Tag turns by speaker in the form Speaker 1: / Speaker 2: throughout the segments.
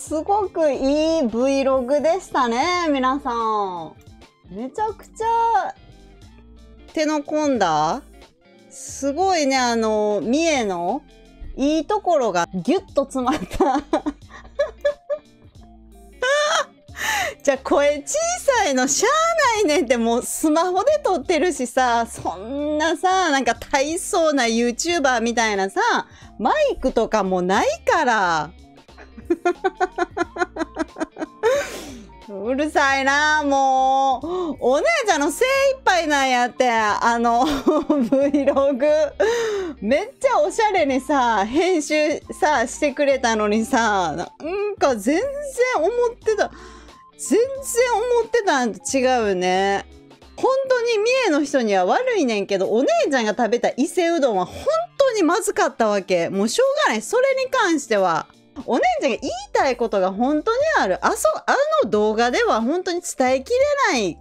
Speaker 1: すごくいい Vlog でしたね、皆さん。めちゃくちゃ手の込んだ、すごいね、あの、三重のいいところがギュッと詰まった じゃあ声小さいのしゃあないねんってもうスマホで撮ってるしさ、そんなさ、なんか大層な YouTuber みたいなさ、マイクとかもないから、うるさいなもう。お姉ちゃんの精一杯なんやって、あの、Vlog。めっちゃおしゃれにさ、編集さ、してくれたのにさ、なんか全然思ってた、全然思ってたんと違うね。本当に三重の人には悪いねんけど、お姉ちゃんが食べた伊勢うどんは本当にまずかったわけ。もうしょうがない。それに関しては。お姉ちゃんが言いたいことが本当にある。あそ、あの動画では本当に伝えきれない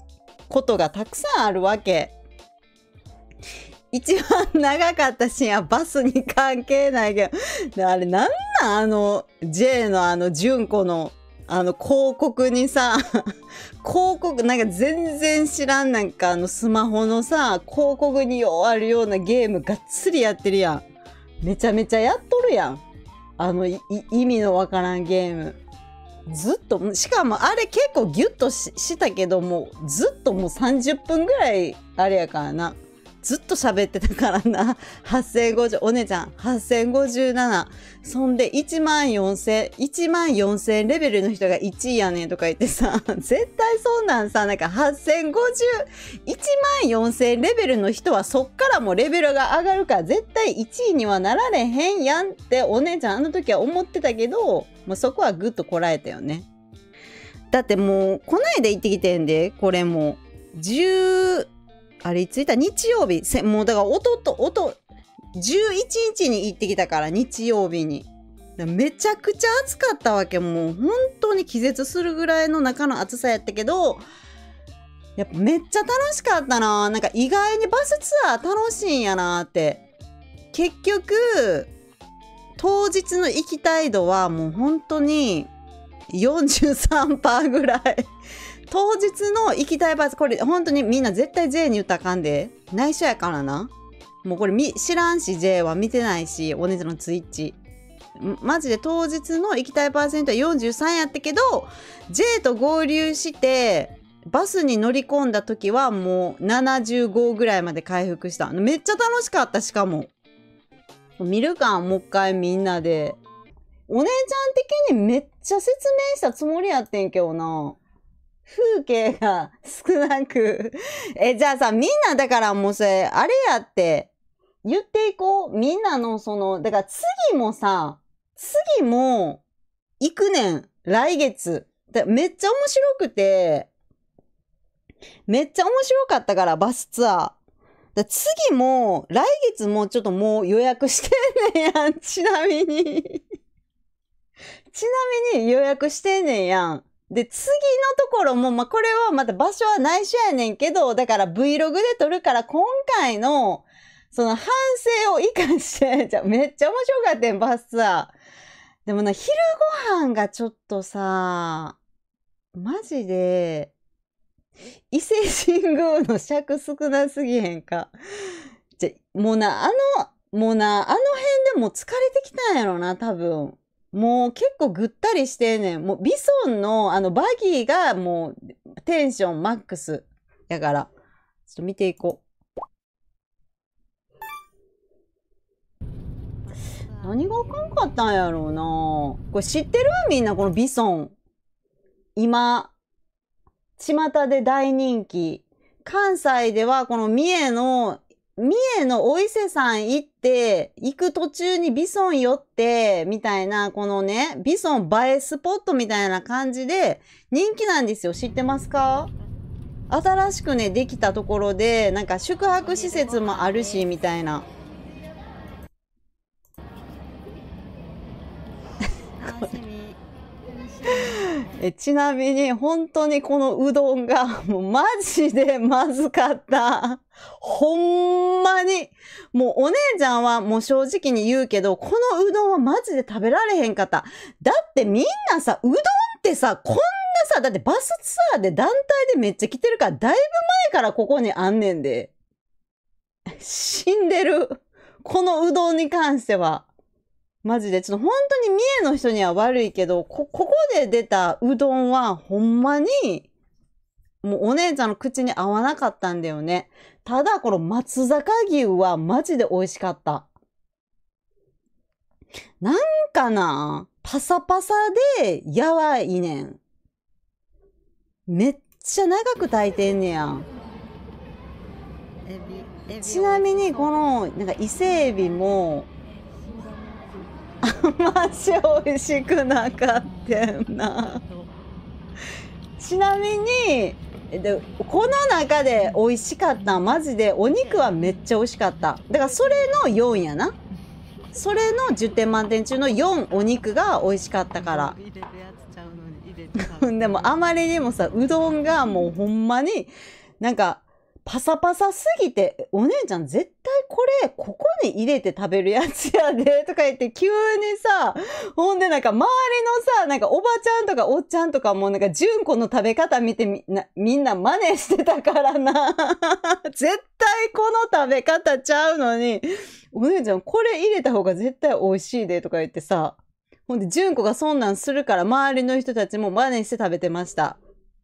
Speaker 1: ことがたくさんあるわけ。一番長かったシーンはバスに関係ないけど、あれなんなんあの、J のあの、純子の、あの、広告にさ、広告、なんか全然知らんなんかあの、スマホのさ、広告にようあるようなゲームがっつりやってるやん。めちゃめちゃやっとるやん。あの意味のわからんゲームずっとしかもあれ結構ギュッとししたけどもずっともう30分ぐらいあれやからなずっと喋ってたからな。8050、お姉ちゃん、8057。そんで、1万4000、1万4000レベルの人が1位やねんとか言ってさ、絶対そんなんさ、なんか8050、1万4000レベルの人はそっからもレベルが上がるから、絶対1位にはなられへんやんってお姉ちゃんあの時は思ってたけど、もうそこはぐっとこらえたよね。だってもう、こないだ行ってきてんで、これも。10、あれ、ついた日曜日、せもうだから、音と音11日に行ってきたから、日曜日に。めちゃくちゃ暑かったわけ、もう本当に気絶するぐらいの中の暑さやったけど、やっぱめっちゃ楽しかったな。なんか意外にバスツアー楽しいんやなって。結局、当日の行きたい度はもう本当に43%ぐらい当日の行きたいバス、これ本当にみんな絶対 J に言ったらあかんで。内緒やからな。もうこれ知らんし J は見てないし、お姉ちゃんのツイッチ。マジで当日の行きたいパーセントは43やったけど、J と合流して、バスに乗り込んだ時はもう75ぐらいまで回復した。めっちゃ楽しかった、しかも。見るかもう一回みんなで。お姉ちゃん的にめっちゃ説明したつもりやってんけどな。風景が少なく え、じゃあさ、みんなだからもうそれ、あれやって言っていこう。みんなのその、だから次もさ、次も、行くねん。来月。めっちゃ面白くて、めっちゃ面白かったから、バスツアー。次も、来月もちょっともう予約してんねんやん。ちなみに ちなみに予約してんねんやん。で、次のところも、まあ、これはまた場所は内緒やねんけど、だから Vlog で撮るから、今回の、その反省を生かして、じゃめっちゃ面白かったん、バスツアー。でもな、昼ご飯がちょっとさ、マジで、伊勢神宮の尺少なすぎへんか。じゃ、もうな、あの、もうな、あの辺でも疲れてきたんやろな、多分。もう結構ぐったりしてんねん。もうビソンのあのバギーがもうテンションマックスやから。ちょっと見ていこう。何があかんかったんやろうなこれ知ってるみんなこのビソン。今、巷で大人気。関西ではこの三重の三重のお伊勢さん行って、行く途中にビソン寄って、みたいな、このね、ビソン映えスポットみたいな感じで、人気なんですよ。知ってますか新しくね、できたところで、なんか宿泊施設もあるし、みたいな。これえちなみに本当にこのうどんがもうマジでまずかった。ほんまに。もうお姉ちゃんはもう正直に言うけど、このうどんはマジで食べられへんかった。だってみんなさ、うどんってさ、こんなさ、だってバスツアーで団体でめっちゃ来てるから、だいぶ前からここにあんねんで。死んでる。このうどんに関しては。マジで、ちょっと本当に三重の人には悪いけど、こ、ここで出たうどんはほんまに、もうお姉ちゃんの口に合わなかったんだよね。ただ、この松坂牛はマジで美味しかった。なんかな、パサパサで、やばいねん。めっちゃ長く炊いてんねやん。ちなみに、この、なんか伊勢海老も、まし美味しくなかったなちなみにでこの中で美味しかったマジでお肉はめっちゃ美味しかっただからそれの4やなそれの10点満点中の4お肉が美味しかったから でもあまりにもさうどんがもうほんまになんかパサパサすぎて、お姉ちゃん絶対これ、ここに入れて食べるやつやで、とか言って急にさ、ほんでなんか周りのさ、なんかおばちゃんとかおっちゃんとかもなんか純子の食べ方見てみなみんな真似してたからな。絶対この食べ方ちゃうのに、お姉ちゃんこれ入れた方が絶対美味しいで、とか言ってさ、ほんで純子がそんなんするから周りの人たちも真似して食べてました。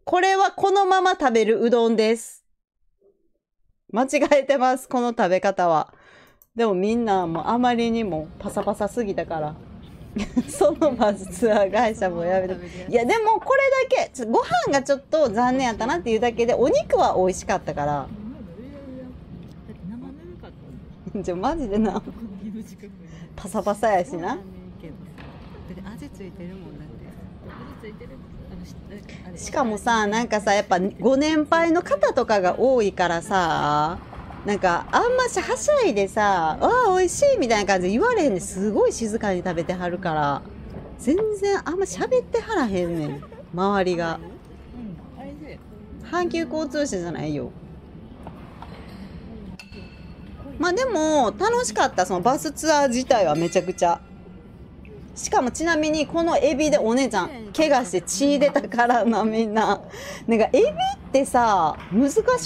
Speaker 1: これはこのまま食べるうどんです。間違えてます、この食べ方は。でもみんなもうあまりにもパサパサすぎたから。そのまずツアー会社もやめて。いや、でもこれだけ、ご飯がちょっと残念やったなっていうだけで、お肉は美味しかったから。じゃ、マジでな。パサパサやしな。味ついてるもんだって。味ついてるしかもさなんかさやっぱご年配の方とかが多いからさなんかあんましはしゃいでさ「わあ美味しい」みたいな感じで言われへんねすごい静かに食べてはるから全然あんま喋ってはらへんねん周りが阪急交通社じゃないよまあでも楽しかったそのバスツアー自体はめちゃくちゃ。しかもちなみにこのエビでお姉ちゃん怪我して血出たからなみんな。なんかエビってさ難しくない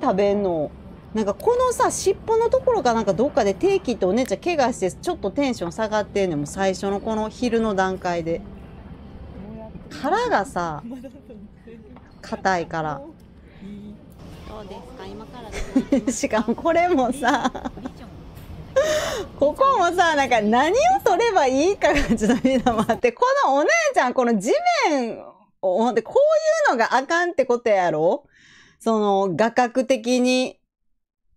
Speaker 1: 食べんの。なんかこのさ尻尾のところかなんかどっかで手切ってお姉ちゃん怪我してちょっとテンション下がってんねも最初のこの昼の段階で。殻がさ硬いから。ど うですか今から しかもこれもさ ここもさ、なんか何を取ればいいかがちょっとみんな待って、このお姉ちゃん、この地面を、こういうのがあかんってことやろその、画角的に、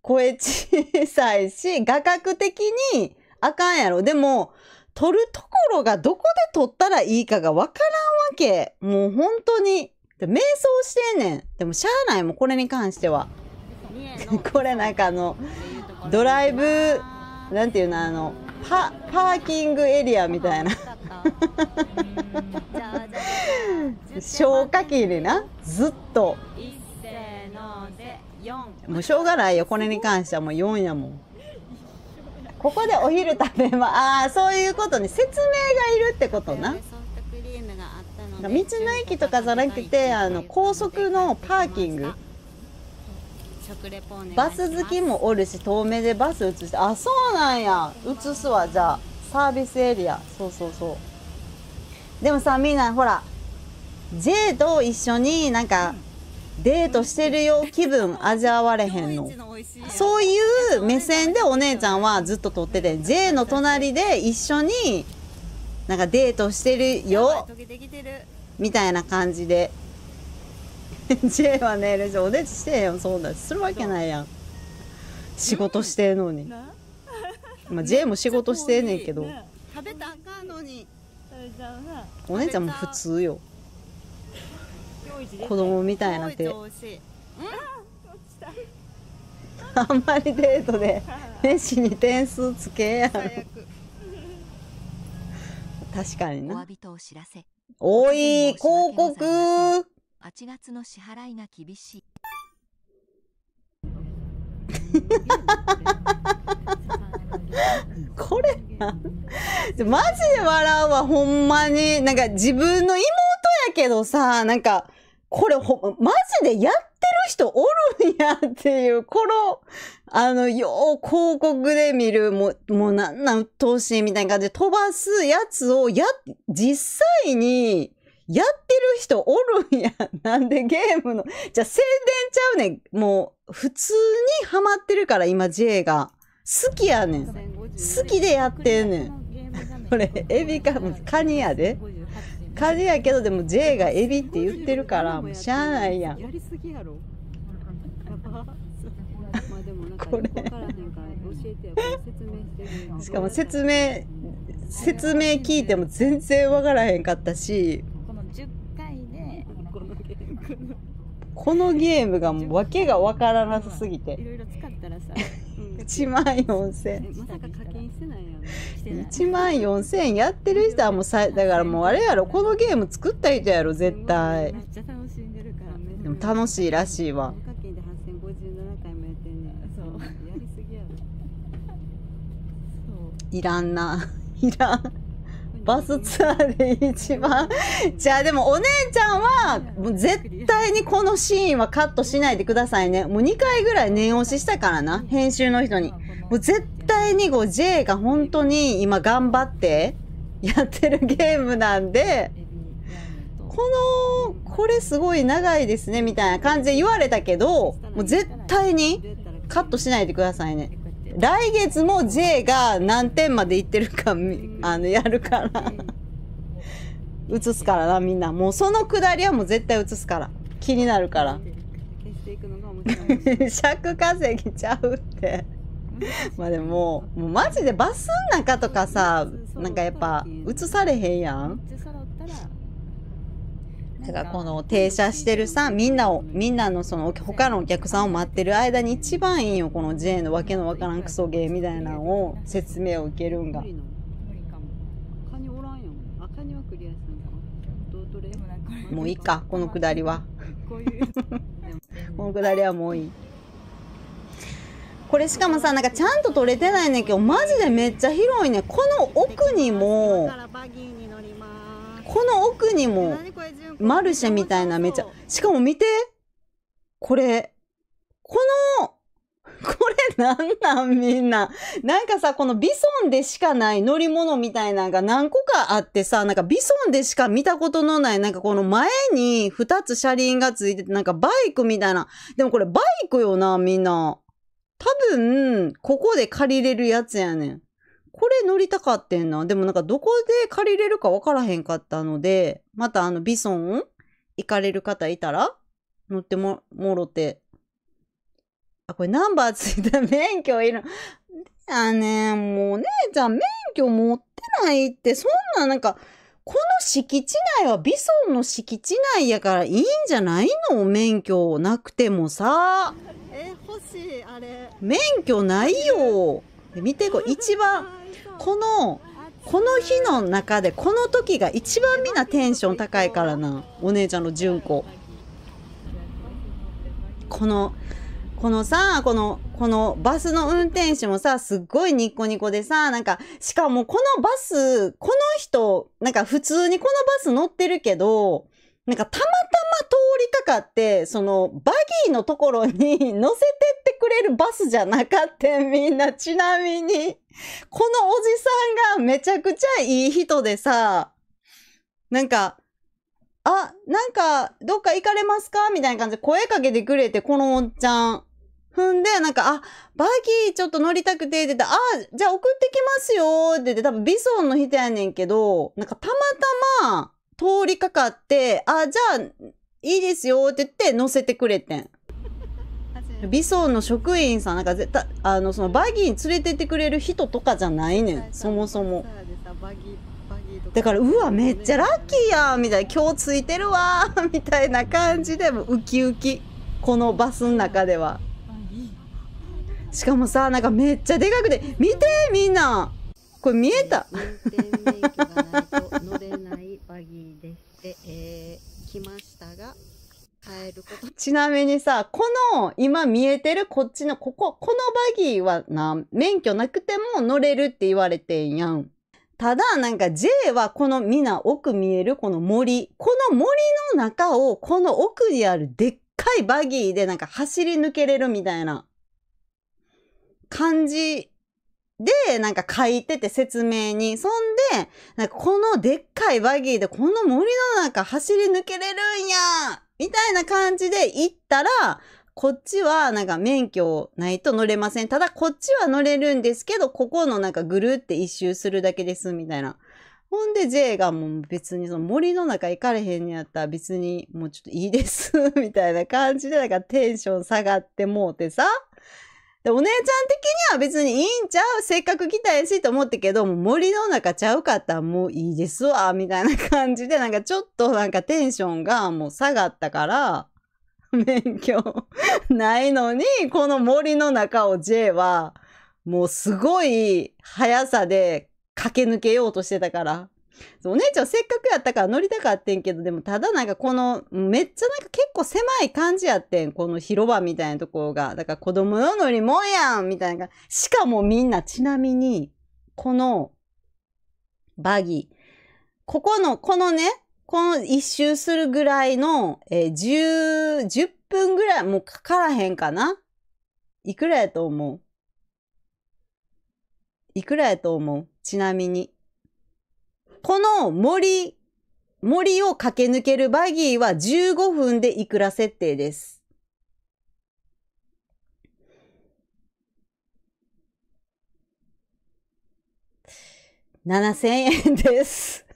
Speaker 1: 声小さいし、画角的にあかんやろ。でも、取るところがどこで取ったらいいかがわからんわけ。もう本当に。瞑想してんねん。でも、しゃあないもこれに関しては。これなんかあの、ドライブ、なんていうのあのパパーキングエリアみたいな消火器でなずっともうしょうがないよこれに関してはもう4やもんここでお昼食べまああそういうことに説明がいるってことな道の駅とかじゃなくてあの高速のパーキングバス好きもおるし遠目でバス移してあそうなんや移すわじゃあサービスエリアそうそうそうでもさみんなほら J と一緒になんか、デートしてるよ気分味わわれへんのそういう目線でお姉ちゃんはずっと撮ってて J の隣で一緒になんかデートしてるよみたいな感じで J はねレジおでちしてよそうだするわけないやん仕事してんのに、まあ、J も仕事してんねんけど食べたんかのに
Speaker 2: お姉ちゃんも普
Speaker 1: 通よ子供みたいなって あんまりデートで飯に点数つけやん確かになおい広告8月の支払いが厳しい これマジで笑うわほんまになんか自分の妹やけどさなんかこれほマジでやってる人おるんやっていうこのあのよう広告で見るももうなんなんとうしいみたいな感じで飛ばすやつをや実際にやってる人おるんや。なんでゲームの。じゃ宣伝ちゃうねん。もう、普通にハマってるから、今 J が。好きやねん。好きでやってんねん。これ、エビか、カニやで。カニやけど、でも J がエビって言ってるから、もうしゃあないやん。やりすぎやろ。これ。しかも説明、説明聞いても全然わからへんかったし、このゲームがもう訳が分からなさすぎていろいろ使ったらさ、1 万4000円1万4000円やってる人はもうさ だからもうあれやろこのゲーム作った人やろ絶対楽しでも楽しいらしいわいらんないらんバスツアーで一番じゃあでもお姉ちゃんはもう絶対にこのシーンはカットしないでくださいね。もう2回ぐらい念押ししたからな。編集の人に。もう絶対にこう J が本当に今頑張ってやってるゲームなんで、この、これすごい長いですねみたいな感じで言われたけど、もう絶対にカットしないでくださいね。来月も J が何点までいってるか、あの、やるから。映すからな、みんな。もうそのくだりはもう絶対映すから。気になるから。尺稼ぎちゃうって。まあでも、もうマジでバスん中とかさ、なんかやっぱ映されへんやん。だからこの停車してるさ、みんなを、みんなのその他のお客さんを待ってる間に一番いいよ、この J のわけのわからんクソゲーみたいなのを説明を受けるんが。もういいか、このくだりは。このくだりはもういい。これしかもさなんかちゃんと取れてないねんけどマジでめっちゃ広いねこの奥にもこの奥にも、マルシェみたいなめちゃ、しかも見てこれ、この、これなんなんみんな。なんかさ、このビソンでしかない乗り物みたいなのが何個かあってさ、なんかビソンでしか見たことのない、なんかこの前に2つ車輪がついてて、なんかバイクみたいな。でもこれバイクよな、みんな。多分、ここで借りれるやつやねん。これ乗りたかってんな。でもなんかどこで借りれるかわからへんかったので、またあのビソン行かれる方いたら乗ってもろて。あ、これナンバーついた 免許いる。あね、もう姉ちゃん免許持ってないって、そんななんか、この敷地内はビソンの敷地内やからいいんじゃないの免許なくてもさ。え、欲しい、あれ。免許ないよ。見てこれ、一番。このこの日の中でこの時が一番みんなテンション高いからなお姉ちゃんの純子このこのさ、この、このバスの運転手もさ、すっごいニッコニコでさ、なんか、しかもこのバス、この人、なんか普通にこのバス乗ってるけど、なんかたまたま通りかかって、そのバギーのところに乗せてってくれるバスじゃなかったみんな。ちなみに、このおじさんがめちゃくちゃいい人でさ、なんか、あ、なんか、どっか行かれますかみたいな感じで声かけてくれて、このおっちゃん。踏んで、なんか、あ、バギーちょっと乗りたくて、っ言って、あ、じゃあ送ってきますよ、って言って、多分ビソンの人やねんけど、なんかたまたま、通りかかって、あ、じゃあ、いいですよって言って乗せてくれてん。美装の職員さんなんか絶対あのそのバギーに連れてってくれる人とかじゃないねんそもそもだからうわめっちゃラッキーやみたいな今日ついてるわ みたいな感じでもウキウキこのバスの中ではしかもさなんかめっちゃでかくて見てみんなこれ見えた。乗れないバギーでして、えー、来ましたが。ちなみにさ、この今見えてるこっちのここ、このバギーはな、免許なくても乗れるって言われてんやん。ただなんか J はこのみな奥見えるこの森。この森の中をこの奥にあるでっかいバギーでなんか走り抜けれるみたいな感じで、なんか書いてて説明に。そんで、なんかこのでっかいバギーでこの森の中走り抜けれるんやみたいな感じで行ったら、こっちはなんか免許ないと乗れません。ただこっちは乗れるんですけど、ここのなんかぐるって一周するだけです、みたいな。ほんで J がもう別にその森の中行かれへんにやったら別にもうちょっといいです みたいな感じで、なんかテンション下がってもうてさ。で、お姉ちゃん的には別にいいんちゃうせっかく来たやしと思ってけど、森の中ちゃうかったらもういいですわ、みたいな感じで、なんかちょっとなんかテンションがもう下がったから、免許ないのに、この森の中を J は、もうすごい速さで駆け抜けようとしてたから。そうお姉ちゃんせっかくやったから乗りたかってんけど、でもただなんかこの、めっちゃなんか結構狭い感じやってん。この広場みたいなところが。だから子供の乗りもんやんみたいな。しかもみんな、ちなみに、この、バギー。ここの、このね、この一周するぐらいの、えー、10、10分ぐらい、もうかからへんかないくらやと思ういくらやと思うちなみに。この森、森を駆け抜けるバギーは15分でいくら設定です。7000円です。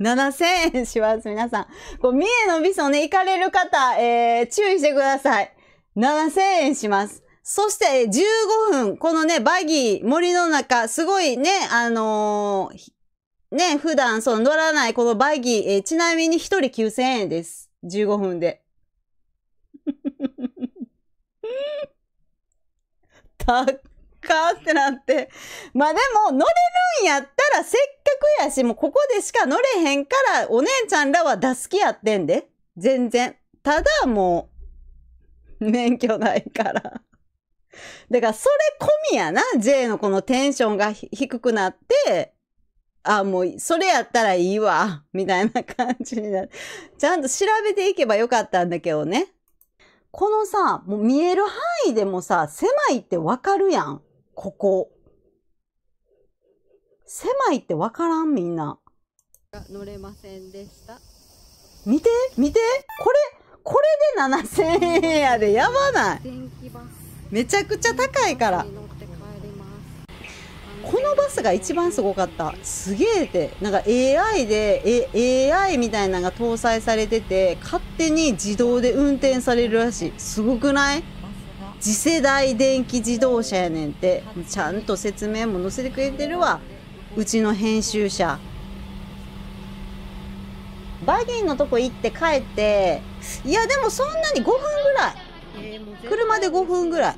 Speaker 1: 7000 円します、皆さん。こう、三重の美ソね、行かれる方、えー、注意してください。7000円します。そして、15分、このね、バギー、森の中、すごいね、あのー、ね、普段、その乗らないこのバギー、えー、ちなみに一人9000円です。15分で。た っかってなって。まあでも、乗れるんやったらせっかくやし、もうここでしか乗れへんから、お姉ちゃんらは出す気やってんで。全然。ただもう、免許ないから。だからそれ込みやな。J のこのテンションが低くなって、あ、もう、それやったらいいわ。みたいな感じになる。ちゃんと調べていけばよかったんだけどね。このさ、もう見える範囲でもさ、狭いってわかるやん。ここ。狭いってわからんみんな。乗れませんでした。見て見てこれこれで7000円やで。やばない。電気バスめちゃくちゃ高いからこのバスが一番すごかったすげえってなんか AI で、A、AI みたいなのが搭載されてて勝手に自動で運転されるらしいすごくない次世代電気自動車やねんってちゃんと説明も載せてくれてるわうちの編集者バギーのとこ行って帰っていやでもそんなに5分ぐらい車で5分ぐらい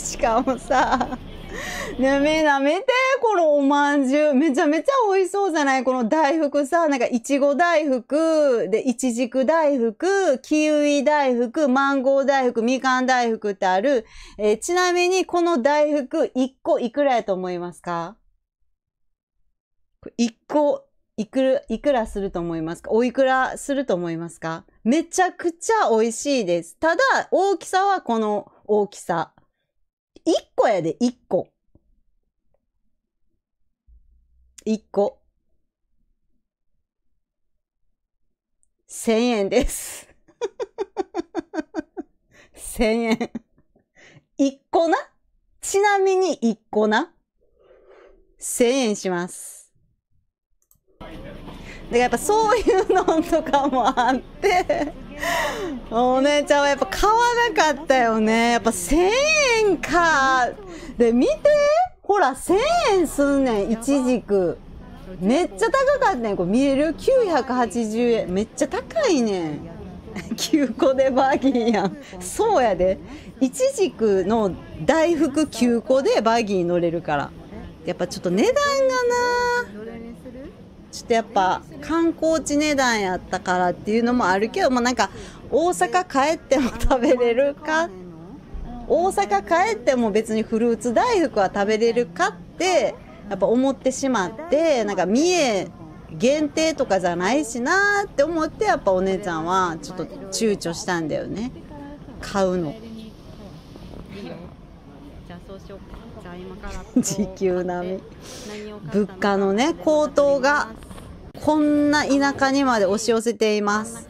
Speaker 1: しかもさ ねめなめてこのおまんじゅうめちゃめちゃ美味しそうじゃないこの大福さなんかいちご大福でいちじく大福キウイ大福マンゴー大福みかん大福ってある、えー、ちなみにこの大福1個いくらやと思いますか1個いくら、いくらすると思いますかおいくらすると思いますかめちゃくちゃ美味しいです。ただ、大きさはこの大きさ。1個やで、1個。1個。1000円です。1000 円。1個なちなみに1個な1000円します。だからやっぱそういうのとかもあってお姉ちゃんはやっぱ買わなかったよねやっぱ1000円かで見てほら1000円すんねんいちじくめっちゃ高かったねこれ見える980円めっちゃ高いねん9個でバギーやんそうやでいちじくの大福9個でバギー乗れるからやっぱちょっと値段がなちょっとやっぱ観光地値段やったからっていうのもあるけどもなんか大阪帰っても食べれるか大阪帰っても別にフルーツ大福は食べれるかってやっぱ思ってしまってなんか三重限定とかじゃないしなって思ってやっぱお姉ちゃんはちょっと躊躇したんだよね買うの。時給並み物価のね高騰がこんな田舎にまで押し寄せています。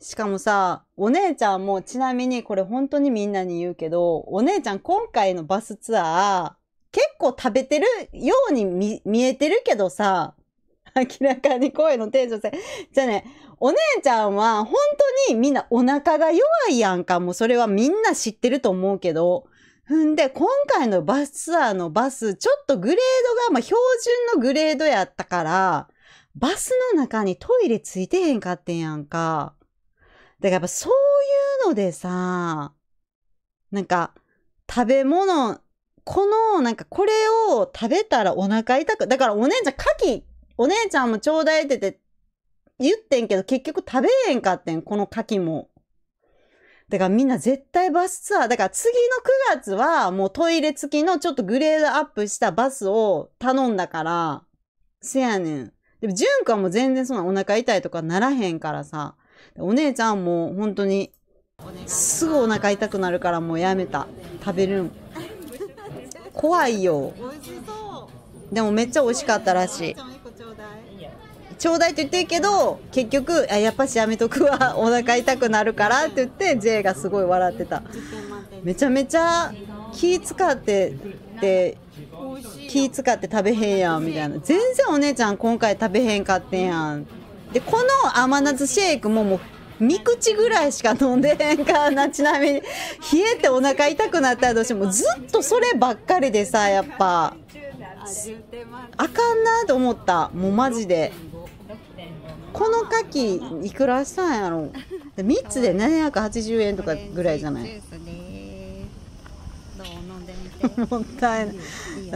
Speaker 1: しかもさ、お姉ちゃんもちなみにこれ本当にみんなに言うけど、お姉ちゃん今回のバスツアー、結構食べてるように見、見えてるけどさ、明らかに声の低調性せ。じゃあね、お姉ちゃんは本当にみんなお腹が弱いやんか。もうそれはみんな知ってると思うけど、んで、今回のバスツアーのバス、ちょっとグレードが、まあ、標準のグレードやったから、バスの中にトイレついてへんかってんやんか。だからやっぱそういうのでさ、なんか、食べ物、この、なんかこれを食べたらお腹痛く、だからお姉ちゃん、牡蠣、お姉ちゃんもちょうだいって言って言ってんけど、結局食べへんかってん、この牡蠣も。だからみんな絶対バスツアー。だから次の9月はもうトイレ付きのちょっとグレードアップしたバスを頼んだから、せやねん。でも、ジュン君はもう全然そんなお腹痛いとかならへんからさ。お姉ちゃんも本当に、すぐお腹痛くなるからもうやめた。食べるん。怖いよ。でもめっちゃ美味しかったらしい。ちょうだいって言ってるけど結局あやっぱしやめとくわ お腹痛くなるからって言って J がすごい笑ってためちゃめちゃ気使ってって気使って食べへんやんみたいな全然お姉ちゃん今回食べへんかってんやんでこの甘夏シェイクももう三口ぐらいしか飲んでへんからな ちなみに冷えてお腹痛くなったらどうしてもずっとそればっかりでさやっぱあかんなと思ったもうマジで。この牡蠣いくらしたんやろでつで七百八十円とかぐらいじゃないもったいな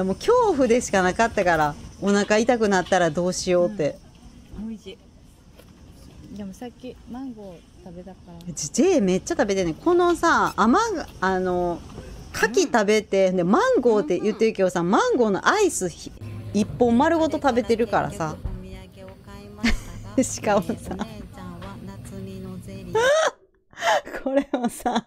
Speaker 1: いもう恐怖でしかなかったからお腹痛くなったらどうしようって、美味しいでもさっきマンゴー食べたからち J めっちゃ食べてねこのさ甘あの牡蠣食べて、でマンゴーって言ってるけどさマンゴーのアイス一本丸ごと食べてるからさ、しかもさ、これもさ、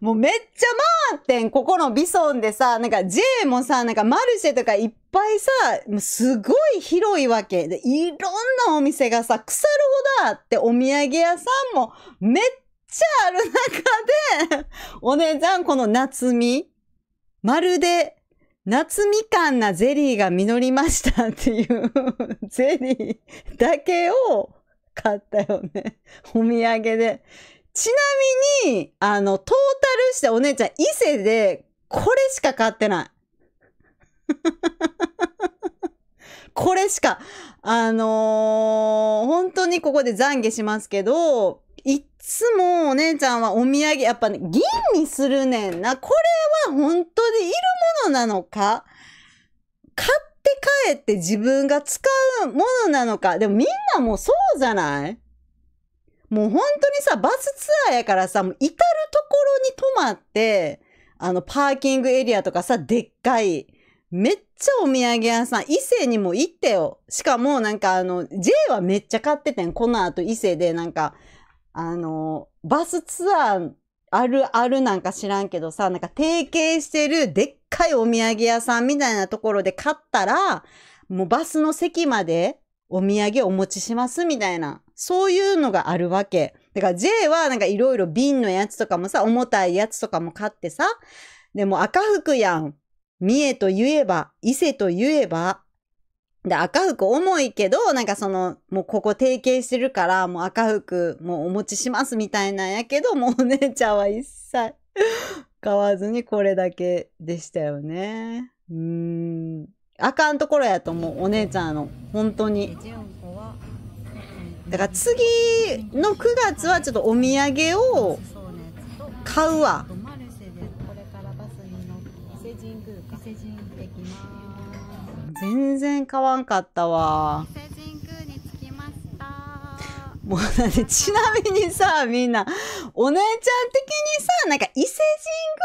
Speaker 1: もうめっちゃ回ってんここのビソンでさ、なんか J もさ、なんかマルシェとかいっぱいさ、もうすごい広いわけ。で、いろんなお店がさ、腐るほどあって、お土産屋さんもめっちゃある中で、お姉ちゃん、この夏み、まるで、夏みかんなゼリーが実りましたっていう ゼリーだけを買ったよね。お土産で。ちなみに、あの、トータルしてお姉ちゃん、伊勢でこれしか買ってない。これしか、あのー、本当にここで懺悔しますけど、いっつもお姉ちゃんはお土産、やっぱね、吟味するねんな。これは本当にいるものなのか買って帰って自分が使うものなのかでもみんなもうそうじゃないもう本当にさ、バスツアーやからさ、もう至るところに泊まって、あの、パーキングエリアとかさ、でっかい、めっちゃお土産屋さん、伊勢にも行ってよ。しかもなんかあの、J はめっちゃ買っててん。この後伊勢でなんか、あの、バスツアーあるあるなんか知らんけどさ、なんか提携してるでっかいお土産屋さんみたいなところで買ったら、もうバスの席までお土産お持ちしますみたいな、そういうのがあるわけ。だから J はなんかいろいろ瓶のやつとかもさ、重たいやつとかも買ってさ、でも赤服やん。三重と言えば、伊勢と言えば、で、赤服重いけど、なんかその、もうここ提携してるから、もう赤服もうお持ちしますみたいなんやけど、もうお姉ちゃんは一切 買わずにこれだけでしたよね。うーん。あかんところやと思う、お姉ちゃんの。本当に。だから次の9月はちょっとお土産を買うわ。全然変わんかったわ。もうだってちなみにさ、みんな、お姉ちゃん的にさ、なんか伊勢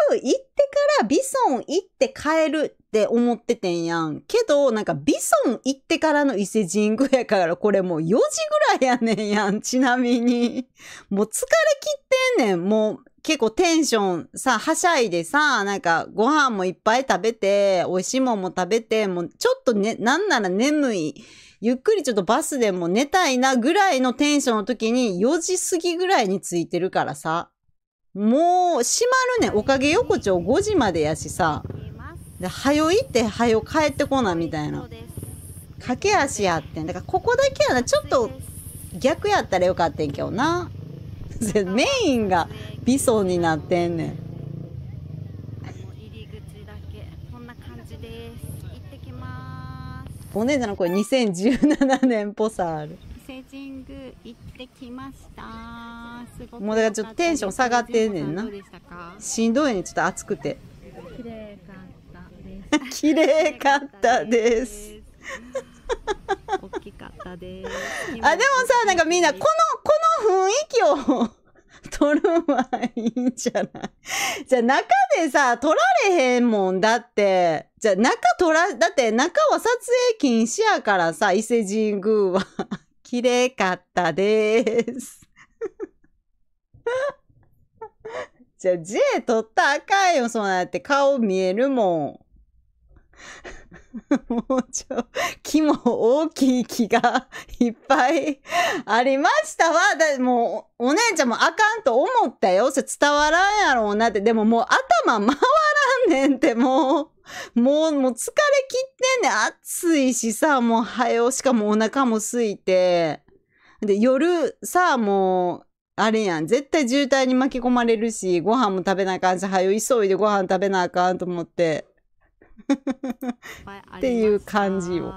Speaker 1: 神宮行ってからビソン行って帰るって思っててんやん。けど、なんかビソン行ってからの伊勢神宮やから、これもう4時ぐらいやねんやん。ちなみに。もう疲れ切ってんねん。もう結構テンションさ、はしゃいでさ、なんかご飯もいっぱい食べて、美味しいもんも食べて、もうちょっとね、なんなら眠い、ゆっくりちょっとバスでも寝たいなぐらいのテンションの時に4時過ぎぐらいに着いてるからさ、もう閉まるねおかげ横丁5時までやしさ、で、早いって早帰ってこなみたいな。駆け足やってん。だからここだけやな、ちょっと逆やったらよかったんけどな。メインが美層になってんねん入り口だけこんな感じです行ってきますお姉ちゃんの声2017年っぽさある伊勢神宮行ってきましたすごもうだからちょっとテンション下がってんねんなしんどいねちょっと暑くて綺麗かったです綺麗かったです大きかったです あでもさなんかみんなこのこの雰囲気を取るはいいんじゃない じゃあ中でさ、取られへんもん。だって、じゃあ中取ら、だって中は撮影禁止やからさ、伊勢神宮は 綺麗かったです。じゃあ J 取ったらあかんよ、そうやって顔見えるもん。もうちょ、木も大きい木がいっぱいありましたわ。だもう、お姉ちゃんもあかんと思ったよ。それ伝わらんやろうなって。でももう頭回らんねんってもう、もう、もう疲れきってんねん。暑いしさ、もう早う、しかもお腹も空いて。で、夜さ、もう、あれやん。絶対渋滞に巻き込まれるし、ご飯も食べなあかんし、早急いでご飯食べなあかんと思って。っていう感じを。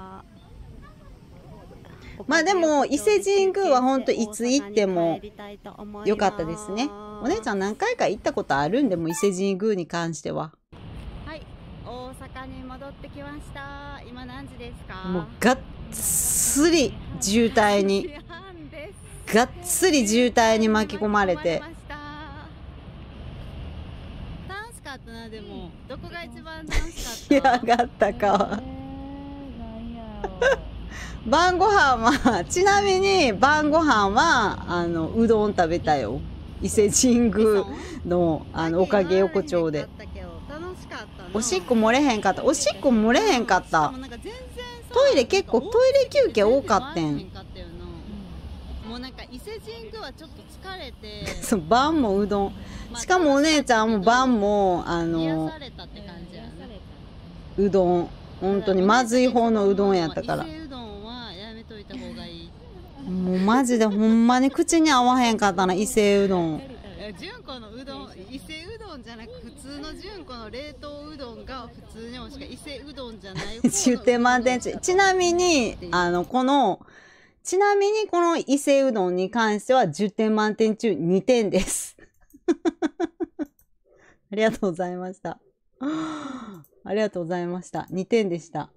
Speaker 1: まあでも伊勢神宮はほんといつ行ってもよかったですね。お姉ちゃん何回か行ったことあるんでも伊勢神宮に関しては。はい、大阪に戻ってきました。今何時ですか？もうがっつり渋滞にがっつり渋滞に巻き込まれて。どこが一番楽しかったしやがったか、えー、晩ご飯はちなみに晩ご飯はあのうどん食べたよ伊勢神宮のあのおかげ横丁でおしっこ漏れへんかったおしっこ漏れへんかったトイレ結構トイレ休憩多かったんもうなんか伊勢神宮はちょっと疲れて そう晩もうどんしかもお姉ちゃんも晩も、あの、うどん。本当にまずい方のうどんやったから。もうマジでほんまに口に合わへんかったな、伊勢うどん。純子のうどん、伊勢うどんじゃなく普通の純子の冷凍うどんが普通に美味しか伊勢うどんじゃない方の10点ち。ちなみに、あの、この、ちなみにこの伊勢うどんに関しては10点満点中2点です。ありがとうございました。ありがとうございました。2点でした。